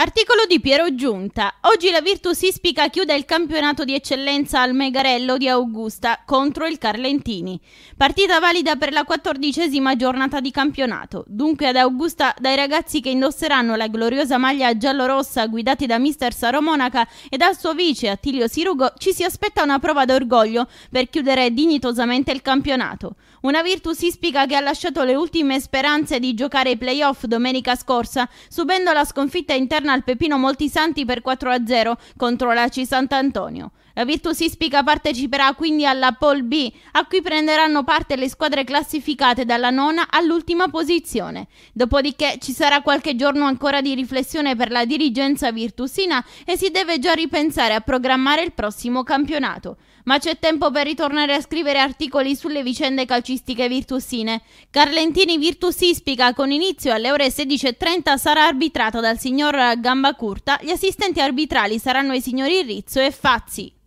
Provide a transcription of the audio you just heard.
Articolo di Piero Giunta. Oggi la Virtus Ispica chiude il campionato di eccellenza al Megarello di Augusta contro il Carlentini. Partita valida per la quattordicesima giornata di campionato. Dunque ad Augusta dai ragazzi che indosseranno la gloriosa maglia giallorossa guidati da mister Saro Monaca e dal suo vice Attilio Sirugo ci si aspetta una prova d'orgoglio per chiudere dignitosamente il campionato. Una Virtus Ispica che ha lasciato le ultime speranze di giocare ai playoff domenica scorsa subendo la sconfitta interna torna al Pepino Moltisanti per 4-0 contro l'ACI Sant'Antonio. La Virtus Ispica parteciperà quindi alla Pol B, a cui prenderanno parte le squadre classificate dalla nona all'ultima posizione. Dopodiché ci sarà qualche giorno ancora di riflessione per la dirigenza virtusina e si deve già ripensare a programmare il prossimo campionato. Ma c'è tempo per ritornare a scrivere articoli sulle vicende calcistiche virtusine. Carlentini Virtus Ispica con inizio alle ore 16.30 sarà arbitrata dal signor Gambacurta. Gli assistenti arbitrali saranno i signori Rizzo e Fazzi.